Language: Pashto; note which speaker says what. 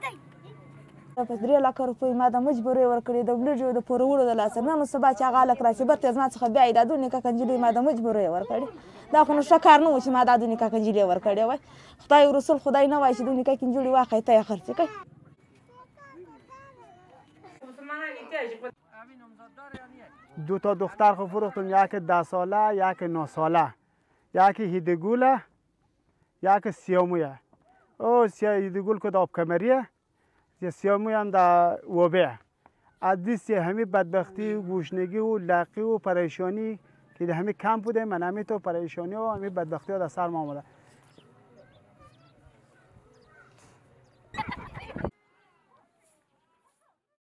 Speaker 1: په
Speaker 2: درې لکه روپۍ ما د مجبورۍ ورکړې د وریجو د پورولو د لاسه نن سبا چې هغه هلک راشي بیرته زما څخه بیا یې دا دوه نکاح نجلۍ ما د مجبورۍ ورکړې دا خو نو ښه کار نه و چې ما دا دوه نکاح نجلۍ ورکړې وای خدای رسول خدای نه وای چې دوه نکاح نجلۍ واخلې
Speaker 3: ته یې خرڅې کړې دو تا دختر خو فروختم یک ده ساله یک نه ساله یکی هیدگوله یک سیامویه او سیا گل که داب کمریه سیا هم در وابه از سی همی بدبختی و گوشنگی و لقی و پریشانی که همه کم بوده من همه تو پریشانی و همه بدبختی ها در سر ما آمده